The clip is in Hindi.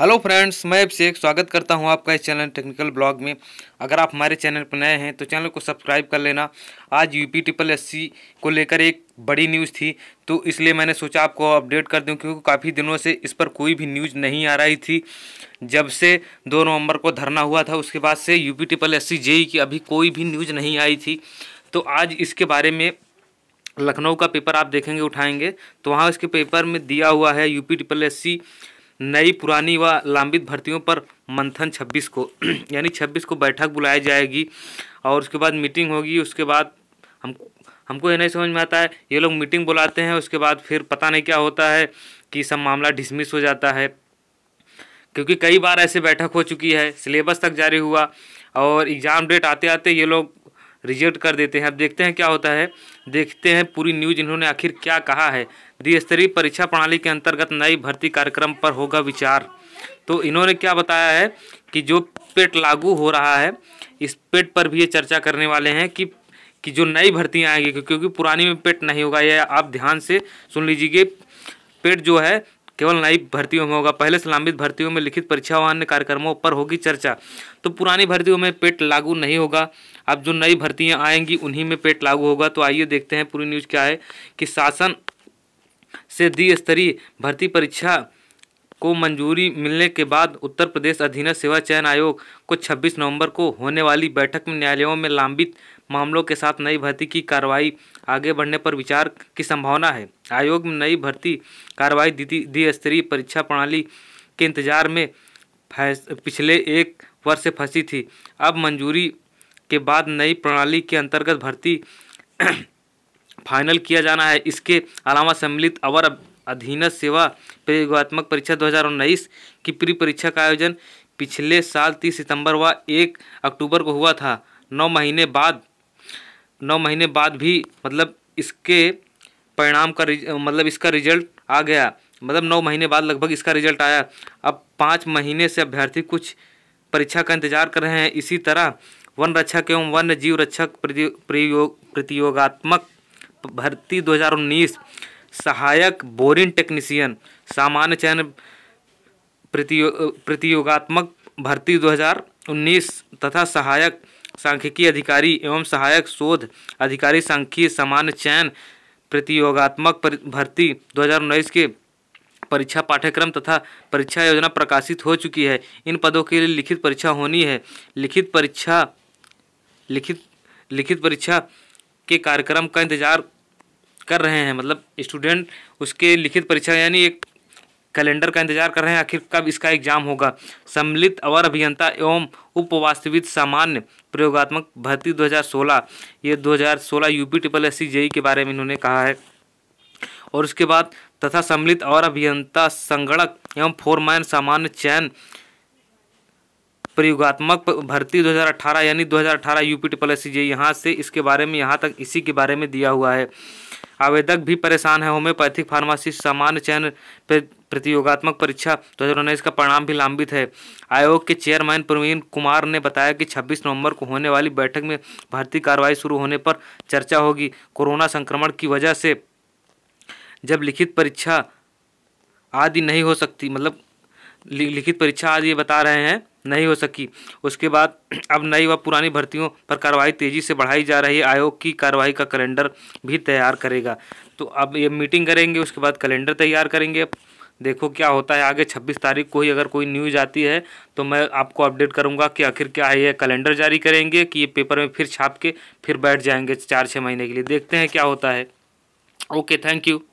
हेलो फ्रेंड्स मैं अभिषेक स्वागत करता हूं आपका इस चैनल टेक्निकल ब्लॉग में अगर आप हमारे चैनल पर नए हैं तो चैनल को सब्सक्राइब कर लेना आज यूपी ट्रिपल एस को लेकर एक बड़ी न्यूज़ थी तो इसलिए मैंने सोचा आपको अपडेट कर दूं क्योंकि काफ़ी दिनों से इस पर कोई भी न्यूज़ नहीं आ रही थी जब से दो नवम्बर को धरना हुआ था उसके बाद से पी ट्रिपल एस जेई की अभी कोई भी न्यूज़ नहीं आई थी तो आज इसके बारे में लखनऊ का पेपर आप देखेंगे उठाएंगे तो वहाँ इसके पेपर में दिया हुआ है यूपी ट्रिपल एस नई पुरानी व लंबित भर्तियों पर मंथन 26 को यानी 26 को बैठक बुलाई जाएगी और उसके बाद मीटिंग होगी उसके बाद हम हमको ये नहीं समझ में आता है ये लोग मीटिंग बुलाते हैं उसके बाद फिर पता नहीं क्या होता है कि सब मामला डिसमिस हो जाता है क्योंकि कई बार ऐसे बैठक हो चुकी है सिलेबस तक जारी हुआ और एग्ज़ाम डेट आते आते ये लोग रिजेक्ट कर देते हैं अब देखते हैं क्या होता है देखते हैं पूरी न्यूज इन्होंने आखिर क्या कहा है द्विस्तरीय परीक्षा प्रणाली के अंतर्गत नई भर्ती कार्यक्रम पर होगा विचार तो इन्होंने क्या बताया है कि जो पेट लागू हो रहा है इस पेट पर भी ये चर्चा करने वाले हैं कि कि जो नई भर्तियाँ आएंगी क्योंकि पुरानी में पेट नहीं होगा यह आप ध्यान से सुन लीजिए पेट जो है केवल नई भर्तियों में होगा पहले से लंबित भर्तियों में लिखित परीक्षा व अन्य कार्यक्रमों पर होगी चर्चा तो पुरानी भर्तियों में पेट लागू नहीं होगा अब जो नई भर्तियाँ आएंगी उन्हीं में पेट लागू होगा तो आइए देखते हैं पूरी न्यूज़ क्या है कि शासन से द्विस्तरीय भर्ती परीक्षा को मंजूरी मिलने के बाद उत्तर प्रदेश अधीन सेवा चयन आयोग को 26 नवंबर को होने वाली बैठक में न्यायालयों में लंबित मामलों के साथ नई भर्ती की कार्रवाई आगे बढ़ने पर विचार की संभावना है आयोग में नई भर्ती कार्रवाई द्विस्तरीय परीक्षा प्रणाली के इंतजार में पिछले एक वर्ष से फंसी थी अब मंजूरी के बाद नई प्रणाली के अंतर्गत भर्ती फाइनल किया जाना है इसके अलावा सम्मिलित अवर अधीन सेवा प्रयोगत्मक परीक्षा 2019 की प्री परीक्षा का आयोजन पिछले साल 30 सितंबर व 1 अक्टूबर को हुआ था नौ महीने बाद नौ महीने बाद भी मतलब इसके परिणाम का मतलब इसका रिजल्ट आ गया मतलब नौ महीने बाद लगभग इसका रिजल्ट आया अब पाँच महीने से अभ्यर्थी कुछ परीक्षा का इंतजार कर रहे हैं इसी तरह वन रक्षक एवं वन्य जीव रक्षक प्रतियोगात्मक भर्ती 2019 सहायक बोरिंग टेक्नीशियन सामान्य चयन प्रतियो प्रतियोगात्मक भर्ती 2019 तथा सहायक सांख्यिकी अधिकारी एवं सहायक शोध अधिकारी सांख्यिकी सामान्य चयन प्रतियोगात्मक भर्ती 2019 के परीक्षा पाठ्यक्रम तथा परीक्षा योजना प्रकाशित हो चुकी है इन पदों के लिए लिखित परीक्षा होनी है लिखित परीक्षा लिखित लिखित परीक्षा के कार्यक्रम का इंतजार कर रहे हैं मतलब स्टूडेंट उसके लिखित परीक्षा यानी एक कैलेंडर का इंतजार कर रहे हैं आखिर कब इसका एग्जाम होगा सम्मिलित अवर अभियंता एवं उपवास्तविक सामान्य प्रयोगात्मक भर्ती 2016 ये 2016 यूपी ट्रिपल एस जेई के बारे में इन्होंने कहा है और उसके बाद तथा सम्मिलित और अभियंता संगणक एवं फोरमैन सामान्य चयन प्रयोगात्मक भर्ती 2018 यानी 2018 यूपी ट्रिपल एस जेई यहाँ से इसके बारे में यहाँ तक इसी के बारे में दिया हुआ है आवेदक भी परेशान है होम्योपैथिक फार्मासी सामान्य चयन प्रतियोगात्मक परीक्षा दो हज़ार उन्नीस का परिणाम भी लंबित है आयोग के चेयरमैन प्रवीण कुमार ने बताया कि 26 नवंबर को होने वाली बैठक में भर्ती कार्रवाई शुरू होने पर चर्चा होगी कोरोना संक्रमण की वजह से जब लिखित परीक्षा आदि नहीं हो सकती मतलब लिखित परीक्षा आदि बता रहे हैं नहीं हो सकी उसके बाद अब नई व पुरानी भर्तियों पर कार्रवाई तेज़ी से बढ़ाई जा रही है आयोग की कार्रवाई का कैलेंडर भी तैयार करेगा तो अब ये मीटिंग करेंगे उसके बाद कैलेंडर तैयार करेंगे देखो क्या होता है आगे 26 तारीख को ही अगर कोई न्यूज आती है तो मैं आपको अपडेट करूंगा कि आखिर क्या है ये कैलेंडर जारी करेंगे कि ये पेपर में फिर छाप के फिर बैठ जाएंगे चार छः महीने के लिए देखते हैं क्या होता है ओके थैंक यू